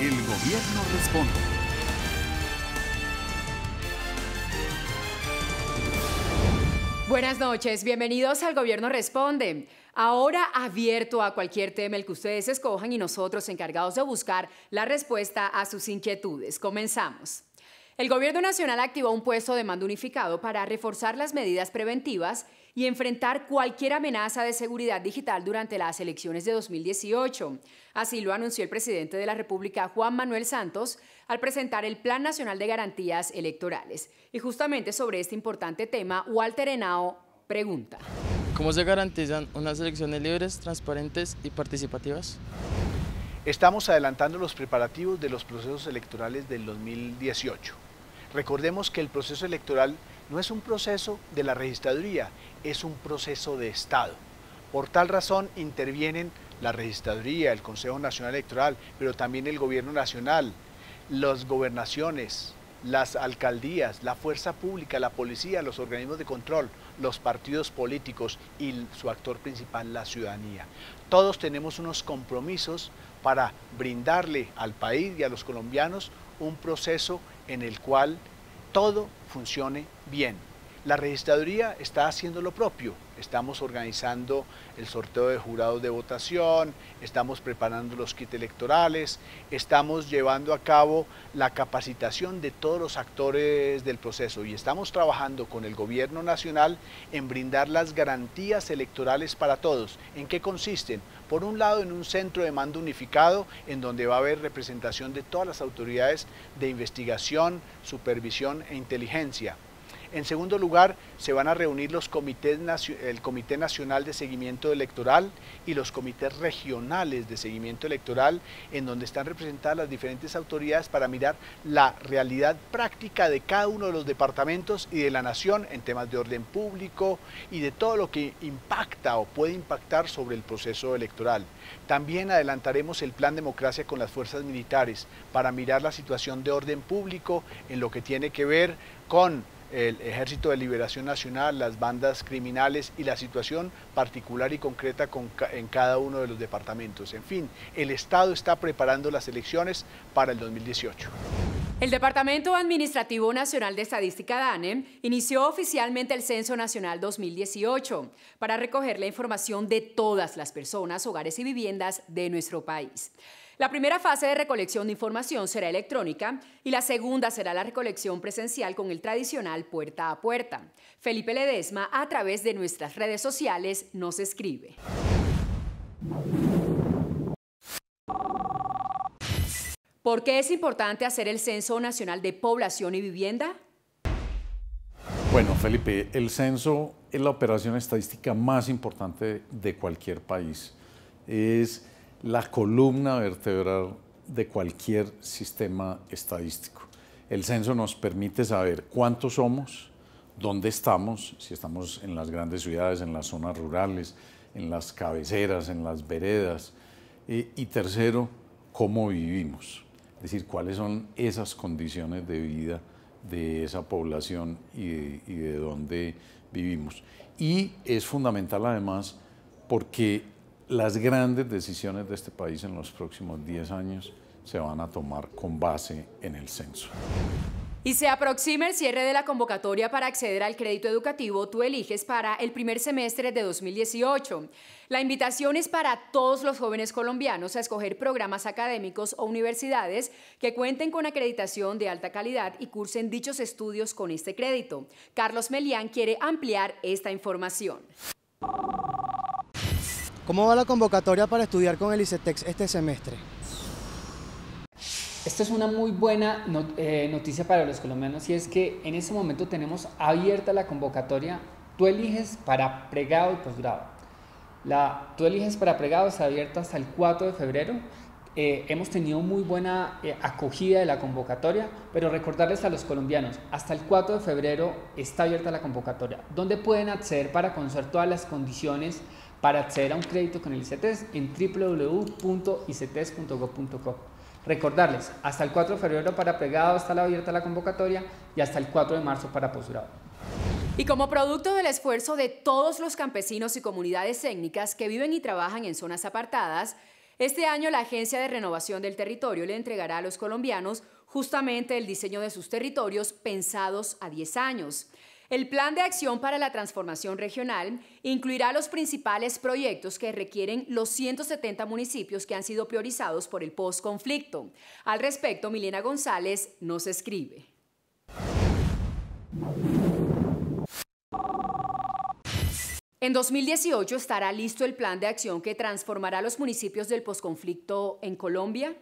El gobierno responde. Buenas noches, bienvenidos al Gobierno Responde. Ahora abierto a cualquier tema el que ustedes escojan y nosotros encargados de buscar la respuesta a sus inquietudes. Comenzamos. El Gobierno Nacional activó un puesto de mando unificado para reforzar las medidas preventivas y enfrentar cualquier amenaza de seguridad digital durante las elecciones de 2018. Así lo anunció el presidente de la República, Juan Manuel Santos, al presentar el Plan Nacional de Garantías Electorales. Y justamente sobre este importante tema, Walter Henao pregunta. ¿Cómo se garantizan unas elecciones libres, transparentes y participativas? Estamos adelantando los preparativos de los procesos electorales del 2018. Recordemos que el proceso electoral no es un proceso de la registraduría, es un proceso de Estado. Por tal razón intervienen la registraduría, el Consejo Nacional Electoral, pero también el gobierno nacional, las gobernaciones, las alcaldías, la fuerza pública, la policía, los organismos de control, los partidos políticos y su actor principal, la ciudadanía. Todos tenemos unos compromisos para brindarle al país y a los colombianos un proceso en el cual todo funcione bien. La registraduría está haciendo lo propio, Estamos organizando el sorteo de jurados de votación, estamos preparando los kits electorales, estamos llevando a cabo la capacitación de todos los actores del proceso y estamos trabajando con el gobierno nacional en brindar las garantías electorales para todos. ¿En qué consisten? Por un lado, en un centro de mando unificado en donde va a haber representación de todas las autoridades de investigación, supervisión e inteligencia. En segundo lugar, se van a reunir los comités, el Comité Nacional de Seguimiento Electoral y los comités regionales de seguimiento electoral, en donde están representadas las diferentes autoridades para mirar la realidad práctica de cada uno de los departamentos y de la nación en temas de orden público y de todo lo que impacta o puede impactar sobre el proceso electoral. También adelantaremos el plan democracia con las fuerzas militares para mirar la situación de orden público en lo que tiene que ver con el Ejército de Liberación Nacional, las bandas criminales y la situación particular y concreta en cada uno de los departamentos. En fin, el Estado está preparando las elecciones para el 2018. El Departamento Administrativo Nacional de Estadística DANE, inició oficialmente el Censo Nacional 2018 para recoger la información de todas las personas, hogares y viviendas de nuestro país. La primera fase de recolección de información será electrónica y la segunda será la recolección presencial con el tradicional puerta a puerta. Felipe Ledesma, a través de nuestras redes sociales, nos escribe. ¿Por qué es importante hacer el Censo Nacional de Población y Vivienda? Bueno, Felipe, el censo es la operación estadística más importante de cualquier país. Es la columna vertebral de cualquier sistema estadístico. El censo nos permite saber cuántos somos, dónde estamos, si estamos en las grandes ciudades, en las zonas rurales, en las cabeceras, en las veredas. y tercero, cómo vivimos, es decir, cuáles son esas condiciones de vida de esa población y y de dónde vivimos. Y es fundamental además porque las grandes decisiones de este país en los próximos 10 años se van a tomar con base en el censo. Y se aproxima el cierre de la convocatoria para acceder al crédito educativo Tú eliges para el primer semestre de 2018. La invitación es para todos los jóvenes colombianos a escoger programas académicos o universidades que cuenten con acreditación de alta calidad y cursen dichos estudios con este crédito. Carlos Melián quiere ampliar esta información. ¿Cómo va la convocatoria para estudiar con el ICETEX este semestre? Esta es una muy buena eh, noticia para los colombianos y es que en ese momento tenemos abierta la convocatoria Tú eliges para pregado y posgrado. La Tú eliges para pregado está abierta hasta el 4 de febrero. Eh, hemos tenido muy buena eh, acogida de la convocatoria, pero recordarles a los colombianos, hasta el 4 de febrero está abierta la convocatoria, donde pueden acceder para conocer todas las condiciones para acceder a un crédito con el ICETES en www.icetes.gov.co. Recordarles, hasta el 4 de febrero para pregado está la abierta la convocatoria y hasta el 4 de marzo para posgrado. Y como producto del esfuerzo de todos los campesinos y comunidades técnicas que viven y trabajan en zonas apartadas, este año la Agencia de Renovación del Territorio le entregará a los colombianos justamente el diseño de sus territorios pensados a 10 años. El Plan de Acción para la Transformación Regional incluirá los principales proyectos que requieren los 170 municipios que han sido priorizados por el posconflicto. Al respecto, Milena González nos escribe. En 2018 estará listo el plan de acción que transformará los municipios del posconflicto en Colombia.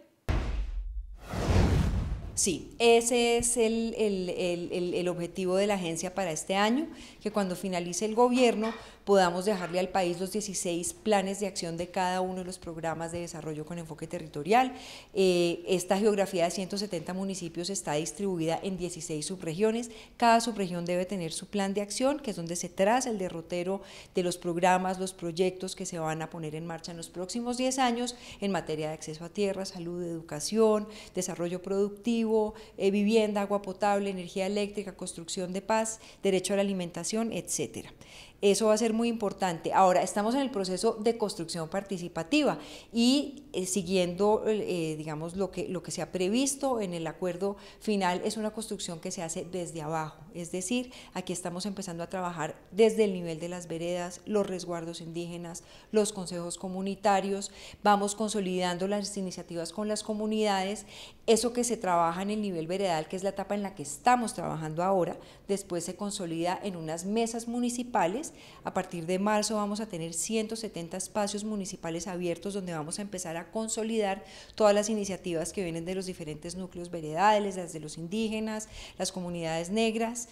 Sí, ese es el, el, el, objetivo de la agencia para este año, que cuando finalice el gobierno podamos dejarle al país los 16 planes de acción de cada uno de los programas de desarrollo con enfoque territorial. Eh, esta geografía de 170 municipios está distribuida en 16 subregiones. Cada subregión debe tener su plan de acción, que es donde se traza el derrotero de los programas, los proyectos que se van a poner en marcha en los próximos 10 años en materia de acceso a tierra, salud, educación, desarrollo productivo, eh, vivienda, agua potable, energía eléctrica, construcción de paz, derecho a la alimentación, etcétera. Eso va a ser muy importante. Ahora, estamos en el proceso de construcción participativa y eh, siguiendo, eh, eh, digamos, lo que, lo que se ha previsto en el acuerdo final es una construcción que se hace desde abajo. Es decir, aquí estamos empezando a trabajar desde el nivel de las veredas, los resguardos indígenas, los consejos comunitarios, vamos consolidando las iniciativas con las comunidades eso que se trabaja en el nivel veredal, que es la etapa en la que estamos trabajando ahora, después se consolida en unas mesas municipales. A partir de marzo vamos a tener 170 espacios municipales abiertos donde vamos a empezar a consolidar todas las iniciativas que vienen de los diferentes núcleos veredales, las de los indígenas, las comunidades negras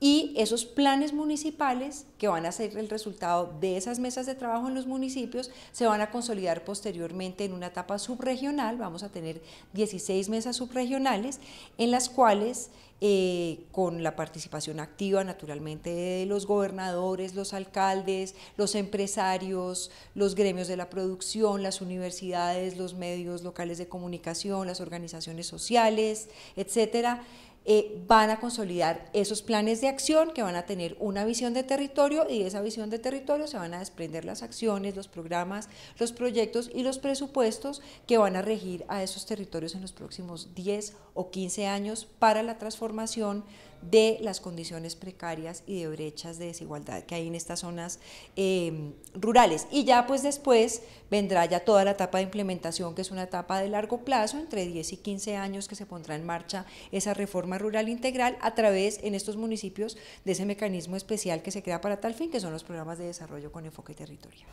y esos planes municipales que van a ser el resultado de esas mesas de trabajo en los municipios se van a consolidar posteriormente en una etapa subregional. Vamos a tener 16 mesas subregionales en las cuales eh, con la participación activa naturalmente de los gobernadores, los alcaldes, los empresarios, los gremios de la producción, las universidades, los medios locales de comunicación, las organizaciones sociales, etcétera, eh, van a consolidar esos planes de acción que van a tener una visión de territorio y de esa visión de territorio se van a desprender las acciones, los programas, los proyectos y los presupuestos que van a regir a esos territorios en los próximos 10 o 15 años para la transformación de las condiciones precarias y de brechas de desigualdad que hay en estas zonas em, rurales. Y ya pues después vendrá ya toda la etapa de implementación, que es una etapa de largo plazo, entre 10 y 15 años que se pondrá en marcha esa reforma rural integral a través en estos municipios de ese mecanismo especial que se crea para tal fin, que son los programas de desarrollo con enfoque territorial.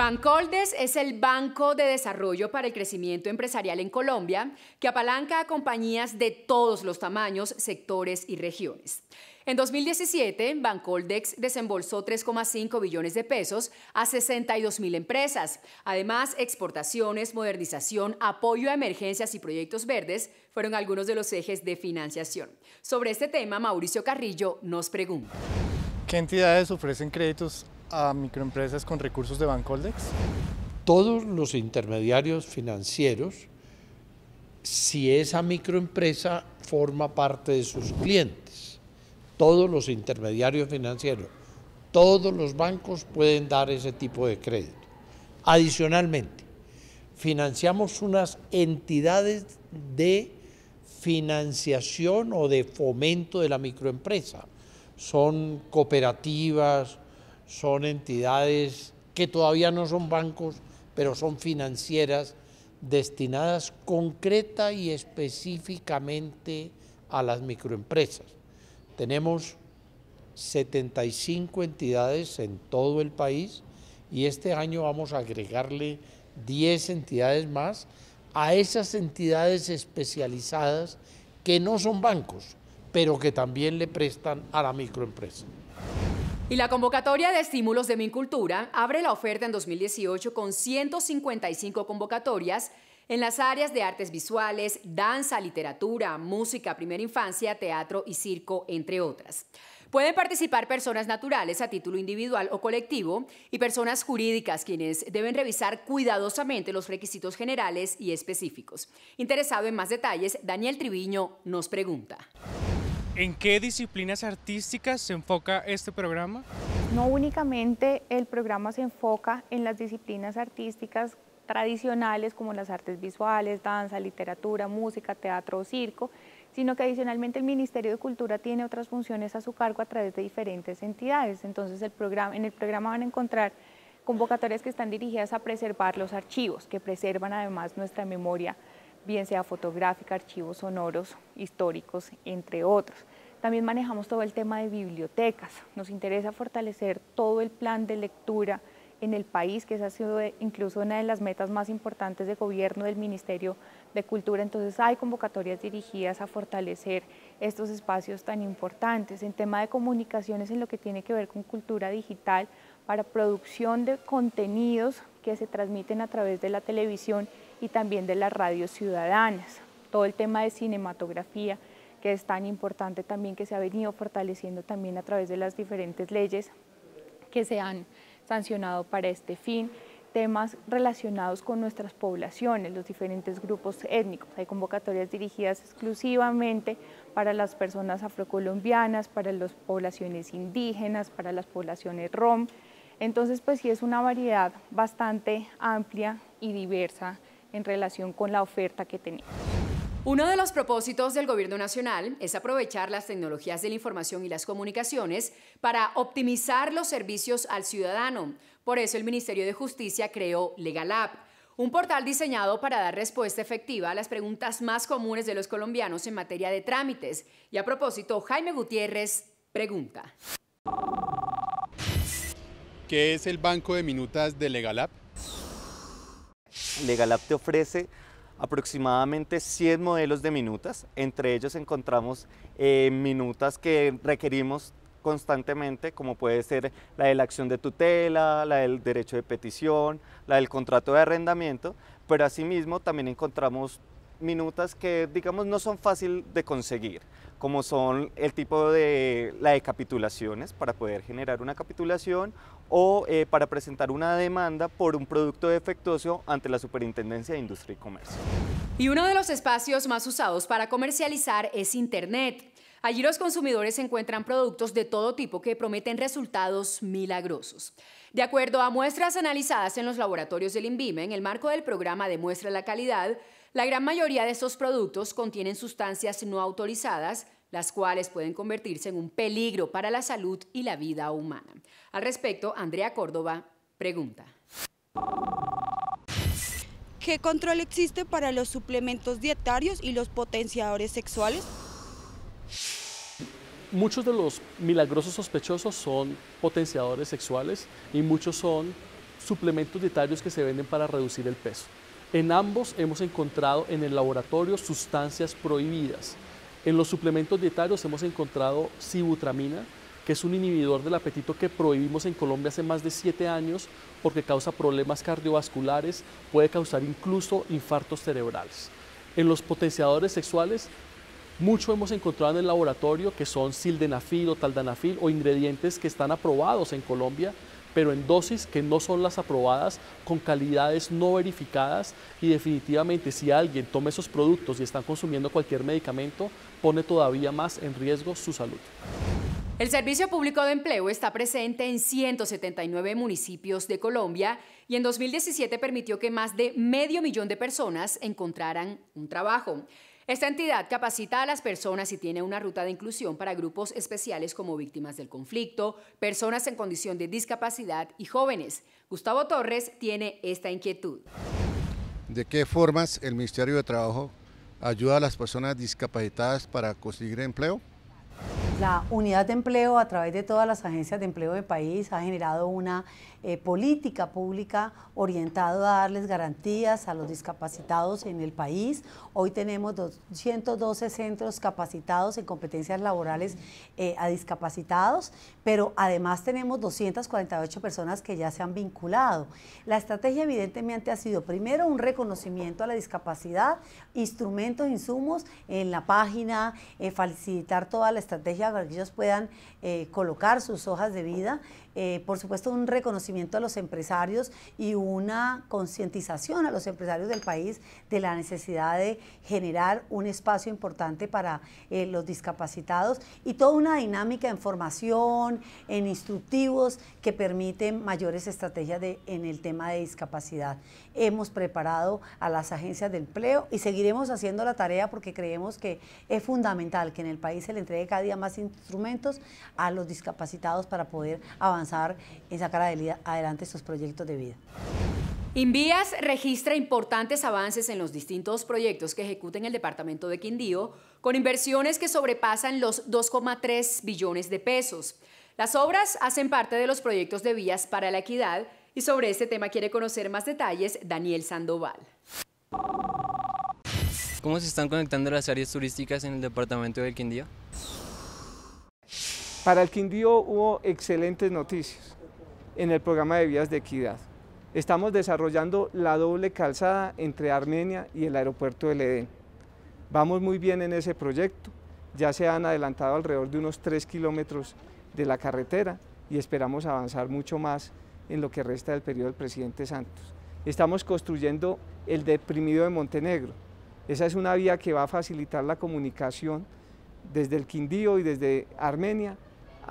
Bancoldes es el banco de desarrollo para el crecimiento empresarial en Colombia que apalanca a compañías de todos los tamaños, sectores y regiones. En 2017, Bancoldex desembolsó 3,5 billones de pesos a 62 mil empresas. Además, exportaciones, modernización, apoyo a emergencias y proyectos verdes fueron algunos de los ejes de financiación. Sobre este tema, Mauricio Carrillo nos pregunta. ¿Qué entidades ofrecen créditos a microempresas con recursos de Bancoldex? Todos los intermediarios financieros, si esa microempresa forma parte de sus clientes, todos los intermediarios financieros, todos los bancos pueden dar ese tipo de crédito. Adicionalmente, financiamos unas entidades de financiación o de fomento de la microempresa. Son cooperativas, son entidades que todavía no son bancos, pero son financieras destinadas concreta y específicamente a las microempresas. Tenemos 75 entidades en todo el país y este año vamos a agregarle 10 entidades más a esas entidades especializadas que no son bancos, pero que también le prestan a la microempresa. Y la convocatoria de estímulos de Mincultura abre la oferta en 2018 con 155 convocatorias en las áreas de artes visuales, danza, literatura, música, primera infancia, teatro y circo, entre otras. Pueden participar personas naturales a título individual o colectivo y personas jurídicas quienes deben revisar cuidadosamente los requisitos generales y específicos. Interesado en más detalles, Daniel Triviño nos pregunta. ¿En qué disciplinas artísticas se enfoca este programa? No únicamente el programa se enfoca en las disciplinas artísticas tradicionales como las artes visuales, danza, literatura, música, teatro o circo, sino que adicionalmente el Ministerio de Cultura tiene otras funciones a su cargo a través de diferentes entidades. Entonces el en el programa van a encontrar convocatorias que están dirigidas a preservar los archivos, que preservan además nuestra memoria, bien sea fotográfica, archivos sonoros, históricos, entre otros. También manejamos todo el tema de bibliotecas. Nos interesa fortalecer todo el plan de lectura en el país, que esa ha sido eh, incluso una de las metas más importantes de gobierno del Ministerio de Cultura. Entonces hay convocatorias dirigidas a fortalecer estos espacios tan importantes. En tema de comunicaciones, en lo que tiene que ver con cultura digital, para producción de contenidos que se transmiten a través de la televisión y también de las radios ciudadanas todo el tema de cinematografía, que es tan importante también, que se ha venido fortaleciendo también a través de las diferentes leyes que se han sancionado para este fin temas relacionados con nuestras poblaciones, los diferentes grupos étnicos. Hay convocatorias dirigidas exclusivamente para las personas afrocolombianas, para las poblaciones indígenas, para las poblaciones rom. Entonces, pues sí es una variedad bastante amplia y diversa en relación con la oferta que tenemos. Uno de los propósitos del Gobierno Nacional es aprovechar las tecnologías de la información y las comunicaciones para optimizar los servicios al ciudadano. Por eso el Ministerio de Justicia creó LegalApp, un portal diseñado para dar respuesta efectiva a las preguntas más comunes de los colombianos en materia de trámites. Y a propósito, Jaime Gutiérrez pregunta. ¿Qué es el banco de minutas de LegalApp? LegalApp te ofrece aproximadamente 100 modelos de minutas. Entre ellos encontramos eh, minutas que requerimos constantemente, como puede ser la de la acción de tutela, la del derecho de petición, la del contrato de arrendamiento, pero asimismo también encontramos minutas que digamos no son fácil de conseguir, como son el tipo de la de capitulaciones para poder generar una capitulación o eh, para presentar una demanda por un producto defectuoso ante la Superintendencia de Industria y Comercio. Y uno de los espacios más usados para comercializar es Internet. Allí los consumidores encuentran productos de todo tipo que prometen resultados milagrosos. De acuerdo a muestras analizadas en los laboratorios del INVIME en el marco del programa Demuestra la Calidad, la gran mayoría de estos productos contienen sustancias no autorizadas, las cuales pueden convertirse en un peligro para la salud y la vida humana. Al respecto, Andrea Córdoba pregunta. ¿Qué control existe para los suplementos dietarios y los potenciadores sexuales? Muchos de los milagrosos sospechosos son potenciadores sexuales y muchos son suplementos dietarios que se venden para reducir el peso. En ambos hemos encontrado en el laboratorio sustancias prohibidas. En los suplementos dietarios hemos encontrado sibutramina, que es un inhibidor del apetito que prohibimos en Colombia hace más de siete años porque causa problemas cardiovasculares, puede causar incluso infartos cerebrales. En los potenciadores sexuales, mucho hemos encontrado en el laboratorio que son sildenafil o taldanafil o ingredientes que están aprobados en Colombia pero en dosis que no son las aprobadas, con calidades no verificadas y definitivamente si alguien toma esos productos y está consumiendo cualquier medicamento, pone todavía más en riesgo su salud. El Servicio Público de Empleo está presente en 179 municipios de Colombia y en 2017 permitió que más de medio millón de personas encontraran un trabajo. Esta entidad capacita a las personas y tiene una ruta de inclusión para grupos especiales como víctimas del conflicto, personas en condición de discapacidad y jóvenes. Gustavo Torres tiene esta inquietud. ¿De qué formas el Ministerio de Trabajo ayuda a las personas discapacitadas para conseguir empleo? La unidad de empleo a través de todas las agencias de empleo del país ha generado una eh, política pública orientada a darles garantías a los discapacitados en el país. Hoy tenemos 212 centros capacitados en competencias laborales eh, a discapacitados, pero además tenemos 248 personas que ya se han vinculado. La estrategia evidentemente ha sido primero un reconocimiento a la discapacidad, instrumentos, insumos en la página, eh, facilitar toda la estrategia para que ellos puedan eh, colocar sus hojas de vida eh, por supuesto, un reconocimiento a los empresarios y una concientización a los empresarios del país de la necesidad de generar un espacio importante para eh, los discapacitados y toda una dinámica en formación, en instructivos que permiten mayores estrategias de, en el tema de discapacidad. Hemos preparado a las agencias de empleo y seguiremos haciendo la tarea porque creemos que es fundamental que en el país se le entregue cada día más instrumentos a los discapacitados para poder avanzar en sacar adelante sus proyectos de vida. Invías registra importantes avances en los distintos proyectos que ejecuta en el departamento de Quindío, con inversiones que sobrepasan los 2,3 billones de pesos. Las obras hacen parte de los proyectos de vías para la equidad y sobre este tema quiere conocer más detalles Daniel Sandoval. ¿Cómo se están conectando las áreas turísticas en el departamento del Quindío? Para el Quindío hubo excelentes noticias en el programa de vías de equidad. Estamos desarrollando la doble calzada entre Armenia y el aeropuerto del Edén. Vamos muy bien en ese proyecto, ya se han adelantado alrededor de unos 3 kilómetros de la carretera y esperamos avanzar mucho más en lo que resta del periodo del presidente Santos. Estamos construyendo el deprimido de Montenegro. Esa es una vía que va a facilitar la comunicación desde el Quindío y desde Armenia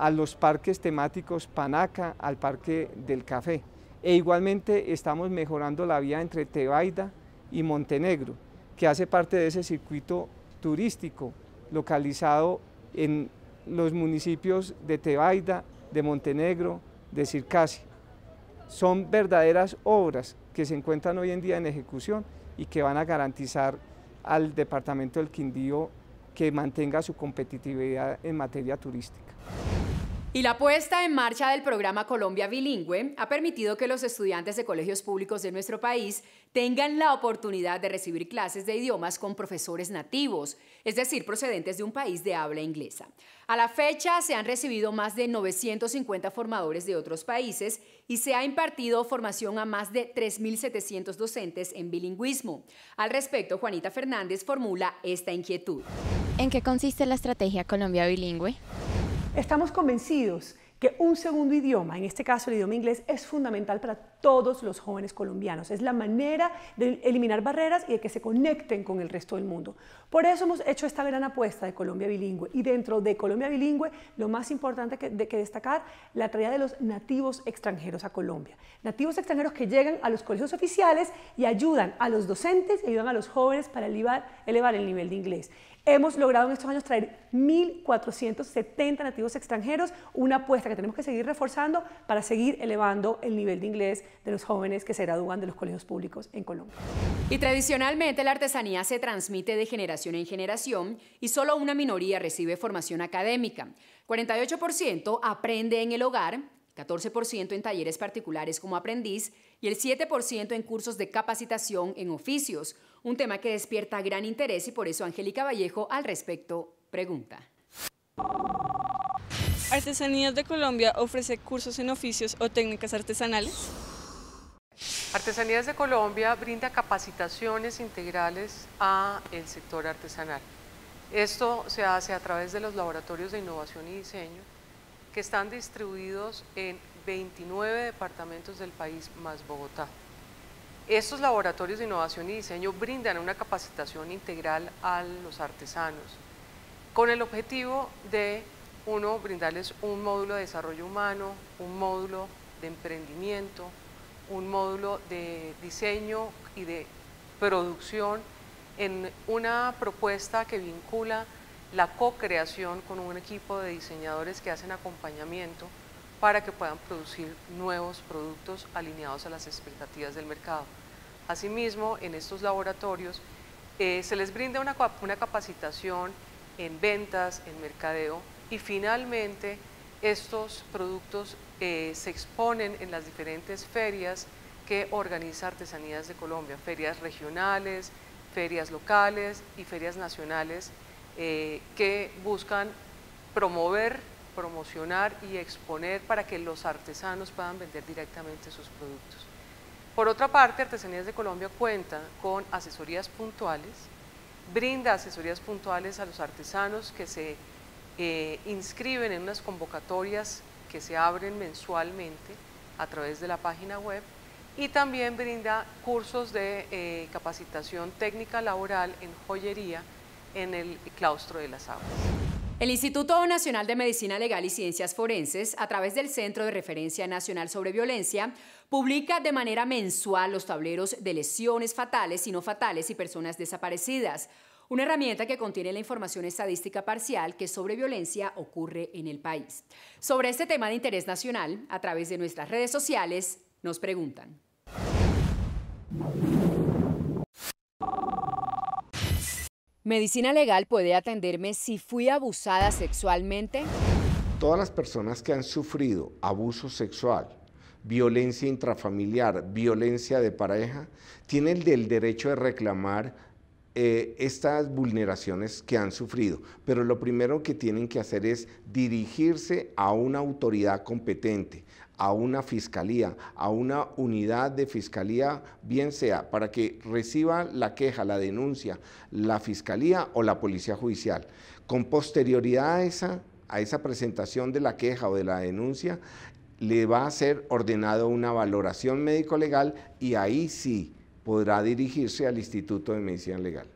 a los parques temáticos Panaca, al Parque del Café. E igualmente estamos mejorando la vía entre Tebaida y Montenegro, que hace parte de ese circuito turístico localizado en los municipios de Tebaida, de Montenegro, de Circasia. Son verdaderas obras que se encuentran hoy en día en ejecución y que van a garantizar al departamento del Quindío que mantenga su competitividad en materia turística. Y la puesta en marcha del programa Colombia Bilingüe ha permitido que los estudiantes de colegios públicos de nuestro país tengan la oportunidad de recibir clases de idiomas con profesores nativos, es decir, procedentes de un país de habla inglesa. A la fecha se han recibido más de 950 formadores de otros países y se ha impartido formación a más de 3.700 docentes en bilingüismo. Al respecto, Juanita Fernández formula esta inquietud. ¿En qué consiste la estrategia Colombia Bilingüe? Estamos convencidos que un segundo idioma, en este caso el idioma inglés, es fundamental para todos los jóvenes colombianos. Es la manera de eliminar barreras y de que se conecten con el resto del mundo. Por eso hemos hecho esta gran apuesta de Colombia Bilingüe. Y dentro de Colombia Bilingüe, lo más importante que, de, que destacar, la traída de los nativos extranjeros a Colombia. Nativos extranjeros que llegan a los colegios oficiales y ayudan a los docentes y ayudan a los jóvenes para elevar el nivel de inglés. Hemos logrado en estos años traer 1.470 nativos extranjeros, una apuesta que tenemos que seguir reforzando para seguir elevando el nivel de inglés de los jóvenes que se gradúan de los colegios públicos en Colombia. Y tradicionalmente la artesanía se transmite de generación en generación y solo una minoría recibe formación académica. 48% aprende en el hogar, 14% en talleres particulares como aprendiz y el 7% en cursos de capacitación en oficios, un tema que despierta gran interés y por eso Angélica Vallejo al respecto pregunta. Artesanías de Colombia ofrece cursos en oficios o técnicas artesanales. Artesanías de Colombia brinda capacitaciones integrales a el sector artesanal. Esto se hace a través de los laboratorios de innovación y diseño que están distribuidos en 29 departamentos del país más Bogotá. Estos laboratorios de innovación y diseño brindan una capacitación integral a los artesanos con el objetivo de, uno, brindarles un módulo de desarrollo humano, un módulo de emprendimiento, un módulo de diseño y de producción en una propuesta que vincula la co-creación con un equipo de diseñadores que hacen acompañamiento para que puedan producir nuevos productos alineados a las expectativas del mercado. Asimismo, en estos laboratorios eh, se les brinda una, capacitación en ventas, en mercadeo y finalmente estos productos eh, se exponen en las diferentes ferias que organiza Artesanías de Colombia, ferias regionales, ferias locales y ferias nacionales eh, que buscan promover promocionar y exponer para que los artesanos puedan vender directamente sus productos. Por otra parte, Artesanías de Colombia cuenta con asesorías puntuales, brinda asesorías puntuales a los artesanos que se eh, inscriben en unas convocatorias que se abren mensualmente a través de la página web y también brinda cursos de eh, capacitación técnica laboral en joyería en el claustro de las aguas. El Instituto Nacional de Medicina Legal y Ciencias Forenses, a través del Centro de Referencia Nacional sobre Violencia, publica de manera mensual los tableros de lesiones fatales y no fatales y personas desaparecidas, una herramienta que contiene la información estadística parcial que sobre violencia ocurre en el país. Sobre este tema de interés nacional, a través de nuestras redes sociales, nos preguntan. ¿Medicina legal puede atenderme si fui abusada sexualmente? Todas las personas que han sufrido abuso sexual, violencia intrafamiliar, violencia de pareja, tienen el derecho de reclamar eh, estas vulneraciones que han sufrido. Pero lo primero que tienen que hacer es dirigirse a una autoridad competente, a una fiscalía, a una unidad de fiscalía, bien sea para que reciba la queja, la denuncia, la fiscalía o la policía judicial. Con posterioridad a esa, a esa presentación de la queja o de la denuncia, le va a ser ordenado una valoración médico-legal y ahí sí podrá dirigirse al Instituto de Medicina Legal.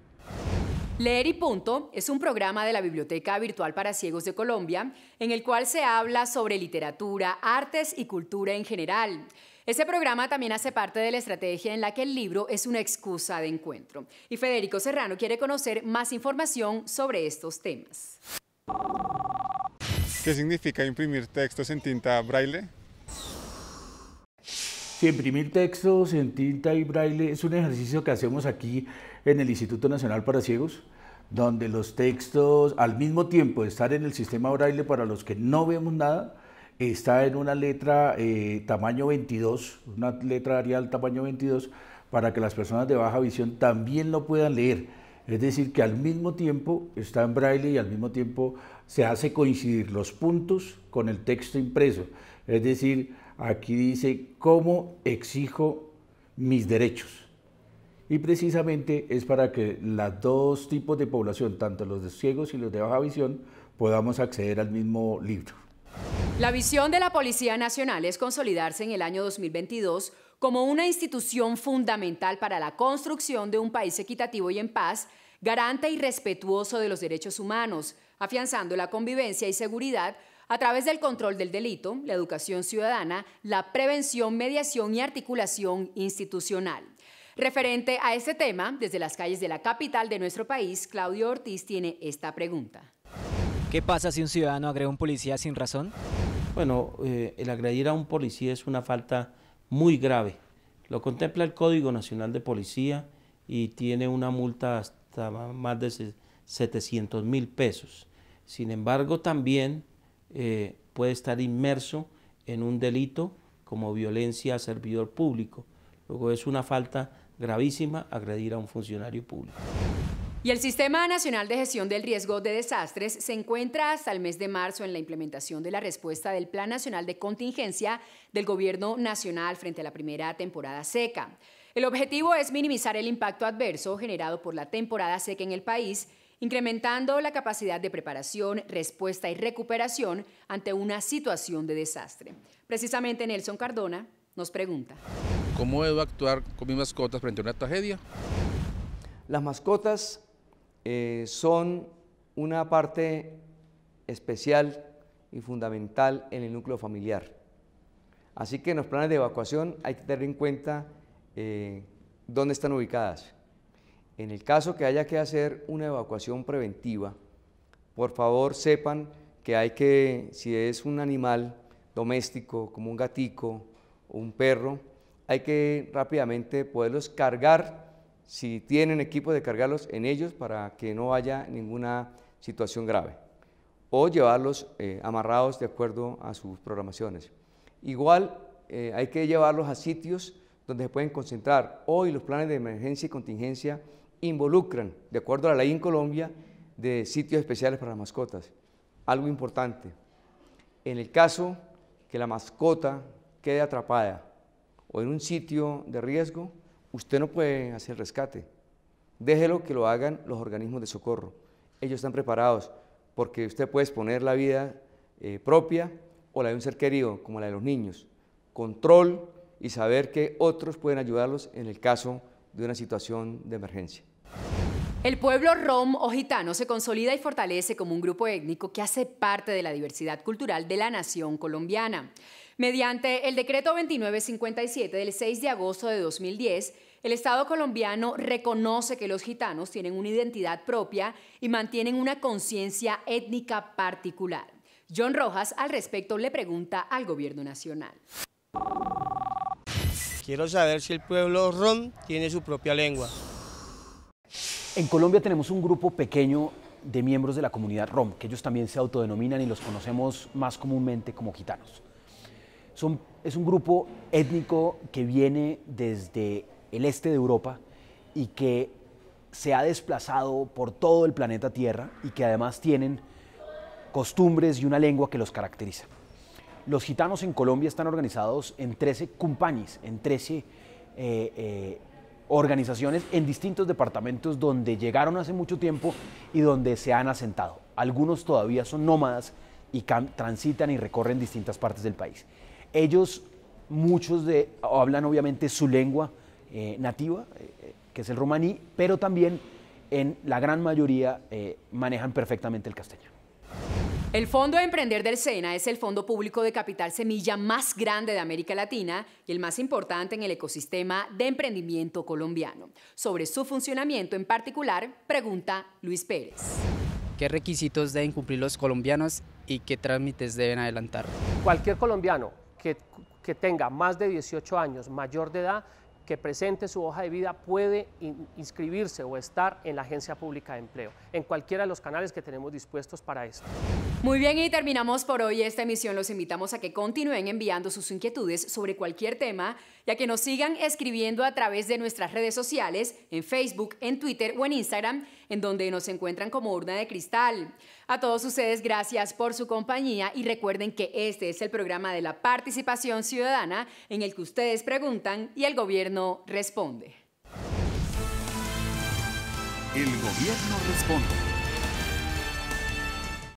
Leer y Punto es un programa de la Biblioteca Virtual para Ciegos de Colombia en el cual se habla sobre literatura, artes y cultura en general. Ese programa también hace parte de la estrategia en la que el libro es una excusa de encuentro. Y Federico Serrano quiere conocer más información sobre estos temas. ¿Qué significa imprimir textos en tinta braille? imprimir textos en tinta y braille es un ejercicio que hacemos aquí en el Instituto Nacional para Ciegos, donde los textos, al mismo tiempo de estar en el sistema braille para los que no vemos nada, está en una letra eh, tamaño 22, una letra arial tamaño 22, para que las personas de baja visión también lo puedan leer. Es decir, que al mismo tiempo está en braille y al mismo tiempo se hace coincidir los puntos con el texto impreso. Es decir, aquí dice cómo exijo mis derechos y precisamente es para que los dos tipos de población, tanto los de ciegos y los de baja visión, podamos acceder al mismo libro. La visión de la Policía Nacional es consolidarse en el año 2022 como una institución fundamental para la construcción de un país equitativo y en paz, garante y respetuoso de los derechos humanos, afianzando la convivencia y seguridad a través del control del delito, la educación ciudadana, la prevención, mediación y articulación institucional. Referente a este tema, desde las calles de la capital de nuestro país, Claudio Ortiz tiene esta pregunta. ¿Qué pasa si un ciudadano agrega a un policía sin razón? Bueno, eh, el agredir a un policía es una falta muy grave. Lo contempla el Código Nacional de Policía y tiene una multa hasta más de 700 mil pesos. Sin embargo, también eh, puede estar inmerso en un delito como violencia a servidor público. Luego es una falta gravísima agredir a un funcionario público. Y el Sistema Nacional de Gestión del Riesgo de Desastres se encuentra hasta el mes de marzo en la implementación de la respuesta del Plan Nacional de Contingencia del Gobierno Nacional frente a la primera temporada seca. El objetivo es minimizar el impacto adverso generado por la temporada seca en el país, incrementando la capacidad de preparación, respuesta y recuperación ante una situación de desastre. Precisamente Nelson Cardona nos pregunta. ¿Cómo debo actuar con mis mascotas frente a una tragedia? Las mascotas eh, son una parte especial y fundamental en el núcleo familiar. Así que en los planes de evacuación hay que tener en cuenta eh, dónde están ubicadas. En el caso que haya que hacer una evacuación preventiva, por favor sepan que hay que, si es un animal doméstico como un gatico, un perro, hay que rápidamente poderlos cargar, si tienen equipo de cargarlos en ellos para que no haya ninguna situación grave, o llevarlos eh, amarrados de acuerdo a sus programaciones. Igual eh, hay que llevarlos a sitios donde se pueden concentrar. Hoy los planes de emergencia y contingencia involucran, de acuerdo a la ley en Colombia, de sitios especiales para mascotas. Algo importante, en el caso que la mascota quede atrapada o en un sitio de riesgo, usted no puede hacer rescate. Déjelo que lo hagan los organismos de socorro. Ellos están preparados porque usted puede exponer la vida eh, propia o la de un ser querido, como la de los niños. Control y saber que otros pueden ayudarlos en el caso de una situación de emergencia. El pueblo rom o gitano se consolida y fortalece como un grupo étnico que hace parte de la diversidad cultural de la nación colombiana. Mediante el decreto 2957 del 6 de agosto de 2010, el Estado colombiano reconoce que los gitanos tienen una identidad propia y mantienen una conciencia étnica particular. John Rojas al respecto le pregunta al gobierno nacional. Quiero saber si el pueblo rom tiene su propia lengua. En Colombia tenemos un grupo pequeño de miembros de la comunidad rom, que ellos también se autodenominan y los conocemos más comúnmente como gitanos es un grupo étnico que viene desde el este de Europa y que se ha desplazado por todo el planeta Tierra y que además tienen costumbres y una lengua que los caracteriza. Los gitanos en Colombia están organizados en 13 compañías, en 13 eh, eh, organizaciones en distintos departamentos donde llegaron hace mucho tiempo y donde se han asentado. Algunos todavía son nómadas y transitan y recorren distintas partes del país. Ellos, muchos de, hablan obviamente su lengua eh, nativa, eh, eh, que es el romaní, pero también en la gran mayoría manejan perfectamente el castellano. El Fondo de Emprender del SENA es el fondo público de capital semilla más grande de América Latina y el más importante en el ecosistema de emprendimiento colombiano. Sobre su funcionamiento en particular, pregunta Luis Pérez. ¿Qué requisitos deben cumplir los colombianos y qué trámites deben adelantar? Cualquier colombiano que, tenga más de 18 años, mayor de edad, que presente su hoja de vida puede inscribirse o estar en la Agencia Pública de Empleo, en cualquiera de los canales que tenemos dispuestos para eso. Muy bien, y terminamos por hoy esta emisión. Los invitamos a que continúen enviando sus inquietudes sobre cualquier tema ya que nos sigan escribiendo a través de nuestras redes sociales, en Facebook, en Twitter o en Instagram, en donde nos encuentran como Urna de Cristal. A todos ustedes, gracias por su compañía y recuerden que este es el programa de la participación ciudadana en el que ustedes preguntan y el gobierno responde. El gobierno responde.